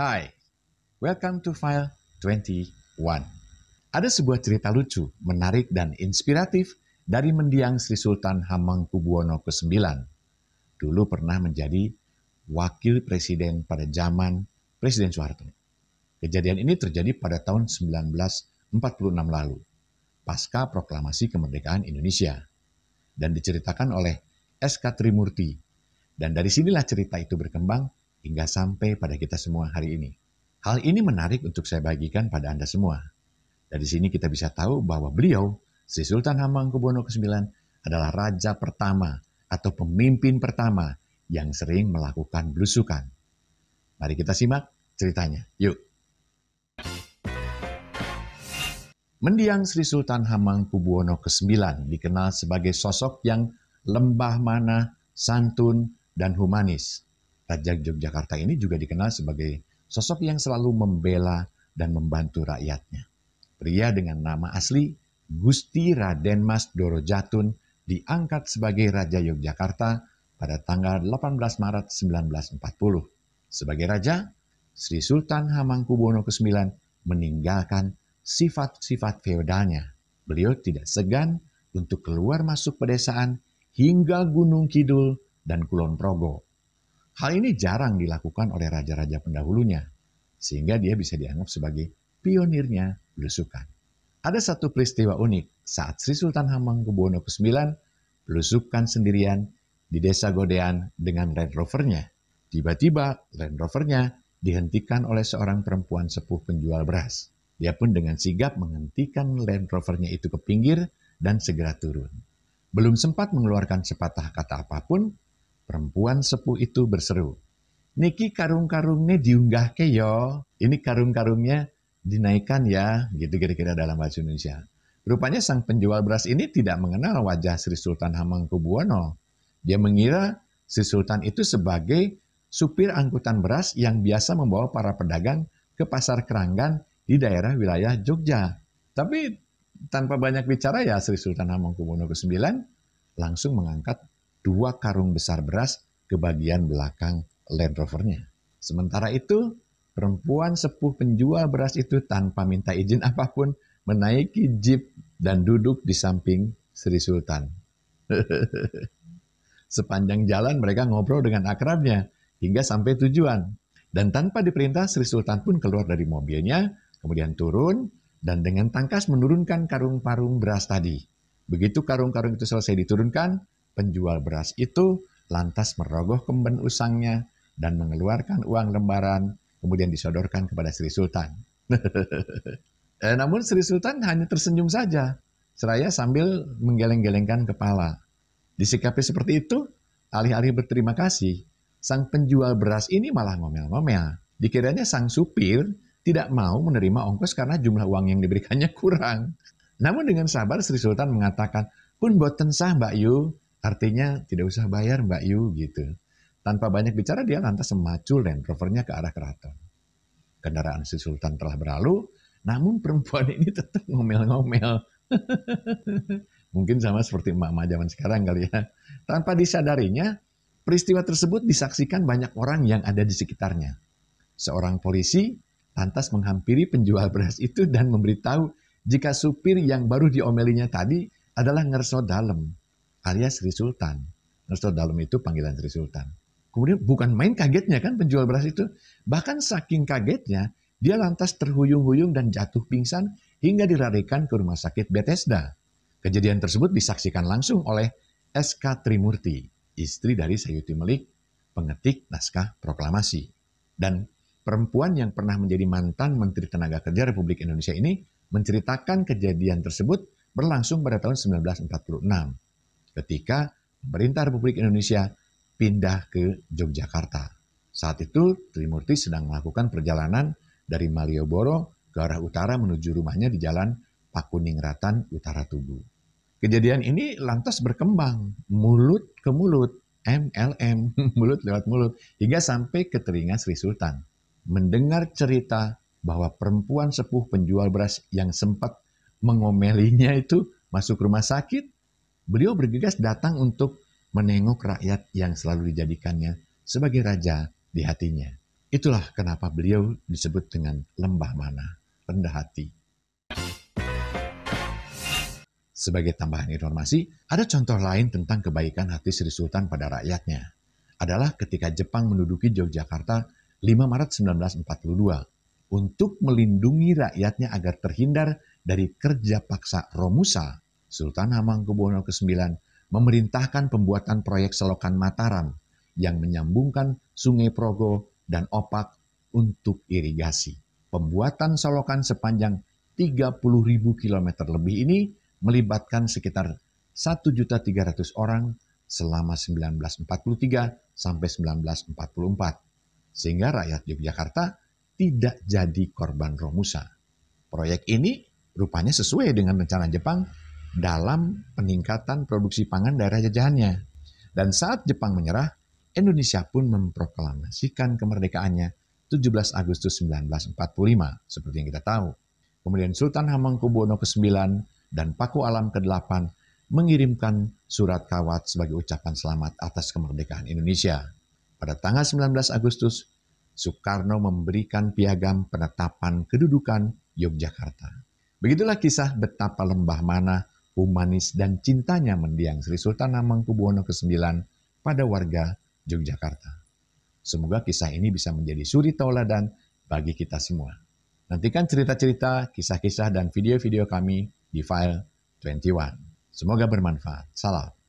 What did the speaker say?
Hai, welcome to file 21. Ada sebuah cerita lucu, menarik dan inspiratif dari mendiang Sri Sultan Hamengkubuwono ke-9. Dulu pernah menjadi wakil presiden pada zaman Presiden Soeharto. Kejadian ini terjadi pada tahun 1946 lalu, pasca proklamasi kemerdekaan Indonesia. Dan diceritakan oleh S.K. Trimurti. Dan dari sinilah cerita itu berkembang hingga sampai pada kita semua hari ini. Hal ini menarik untuk saya bagikan pada Anda semua. Dari sini kita bisa tahu bahwa beliau, Sri Sultan Hamengkubuwono IX, adalah raja pertama atau pemimpin pertama yang sering melakukan belusukan. Mari kita simak ceritanya. Yuk. Mendiang Sri Sultan Hamengkubuwono IX dikenal sebagai sosok yang lembah mana, santun, dan humanis. Raja Yogyakarta ini juga dikenal sebagai sosok yang selalu membela dan membantu rakyatnya. Pria dengan nama asli Gusti Raden Mas Doro Jatun diangkat sebagai Raja Yogyakarta pada tanggal 18 Maret 1940. Sebagai raja, Sri Sultan ke IX meninggalkan sifat-sifat feodalnya. Beliau tidak segan untuk keluar masuk pedesaan hingga Gunung Kidul dan Kulon Progo Hal ini jarang dilakukan oleh raja-raja pendahulunya, sehingga dia bisa dianggap sebagai pionirnya belusukan. Ada satu peristiwa unik saat Sri Sultan Hamengkubuwono IX belusukan sendirian di desa Godean dengan Land Rovernya. Tiba-tiba Land Rovernya dihentikan oleh seorang perempuan sepuh penjual beras. Dia pun dengan sigap menghentikan Land Rovernya itu ke pinggir dan segera turun. Belum sempat mengeluarkan sepatah kata apapun, Perempuan sepuh itu berseru, Niki karung-karungnya diunggah ke yo, ya. ini karung-karungnya dinaikkan ya, gitu kira-kira dalam bahasa Indonesia. Rupanya sang penjual beras ini tidak mengenal wajah Sri Sultan Hamengkubuwono. Dia mengira Sri Sultan itu sebagai supir angkutan beras yang biasa membawa para pedagang ke pasar Keranggan di daerah wilayah Jogja. Tapi tanpa banyak bicara ya Sri Sultan Hamengkubuwono ke-9 langsung mengangkat dua karung besar beras ke bagian belakang Land Rovernya. Sementara itu, perempuan sepuh penjual beras itu tanpa minta izin apapun menaiki jeep dan duduk di samping Sri Sultan. Sepanjang jalan mereka ngobrol dengan akrabnya hingga sampai tujuan. Dan tanpa diperintah Sri Sultan pun keluar dari mobilnya, kemudian turun dan dengan tangkas menurunkan karung-karung beras tadi. Begitu karung-karung itu selesai diturunkan, penjual beras itu lantas merogoh kemben usangnya dan mengeluarkan uang lembaran, kemudian disodorkan kepada Sri Sultan. eh, namun Sri Sultan hanya tersenyum saja, seraya sambil menggeleng-gelengkan kepala. Disikapi seperti itu, alih-alih berterima kasih, sang penjual beras ini malah ngomel-ngomel. Dikiranya sang supir tidak mau menerima ongkos karena jumlah uang yang diberikannya kurang. Namun dengan sabar Sri Sultan mengatakan, pun boten sah Mbak Yu, Artinya tidak usah bayar Mbak Yu gitu. Tanpa banyak bicara dia lantas memacu Land Rovernya ke arah keraton. Kendaraan si Sultan telah berlalu, namun perempuan ini tetap ngomel-ngomel. Mungkin sama seperti emak-emak zaman sekarang kali ya. Tanpa disadarinya, peristiwa tersebut disaksikan banyak orang yang ada di sekitarnya. Seorang polisi lantas menghampiri penjual beras itu dan memberitahu jika supir yang baru diomelinya tadi adalah ngerso dalam alias Sri Sultan. Resto dalam itu panggilan Sri Sultan. Kemudian bukan main kagetnya kan penjual beras itu. Bahkan saking kagetnya, dia lantas terhuyung-huyung dan jatuh pingsan hingga dilarikan ke rumah sakit Bethesda. Kejadian tersebut disaksikan langsung oleh SK Trimurti, istri dari Sayuti Melik, pengetik naskah proklamasi. Dan perempuan yang pernah menjadi mantan Menteri Tenaga Kerja Republik Indonesia ini menceritakan kejadian tersebut berlangsung pada tahun 1946 ketika pemerintah Republik Indonesia pindah ke Yogyakarta. Saat itu Trimurti sedang melakukan perjalanan dari Malioboro ke arah utara menuju rumahnya di Jalan Pakuningratan Utara Tugu. Kejadian ini lantas berkembang mulut ke mulut, MLM, mulut lewat mulut, hingga sampai ke telinga Sri Sultan. Mendengar cerita bahwa perempuan sepuh penjual beras yang sempat mengomelinya itu masuk rumah sakit beliau bergegas datang untuk menengok rakyat yang selalu dijadikannya sebagai raja di hatinya. Itulah kenapa beliau disebut dengan lembah mana, rendah hati. Sebagai tambahan informasi, ada contoh lain tentang kebaikan hati Sri Sultan pada rakyatnya. Adalah ketika Jepang menduduki Yogyakarta 5 Maret 1942 untuk melindungi rakyatnya agar terhindar dari kerja paksa Romusa Sultan Hamengkubuwono ke-9 memerintahkan pembuatan proyek selokan Mataram yang menyambungkan Sungai Progo dan Opak untuk irigasi. Pembuatan selokan sepanjang 30.000 km lebih ini melibatkan sekitar 1.300 orang selama 1943 sampai 1944. Sehingga rakyat Yogyakarta tidak jadi korban Romusa. Proyek ini rupanya sesuai dengan rencana Jepang dalam peningkatan produksi pangan daerah jajahannya. Dan saat Jepang menyerah, Indonesia pun memproklamasikan kemerdekaannya 17 Agustus 1945, seperti yang kita tahu. Kemudian Sultan Hamengkubuwono ke-9 dan Paku Alam ke-8 mengirimkan surat kawat sebagai ucapan selamat atas kemerdekaan Indonesia. Pada tanggal 19 Agustus, Soekarno memberikan piagam penetapan kedudukan Yogyakarta. Begitulah kisah betapa lembah mana humanis dan cintanya mendiang Sri Sultan Hamengkubuwono ke-9 pada warga Yogyakarta. Semoga kisah ini bisa menjadi suri tauladan bagi kita semua. Nantikan cerita-cerita, kisah-kisah, dan video-video kami di file 21. Semoga bermanfaat. Salam.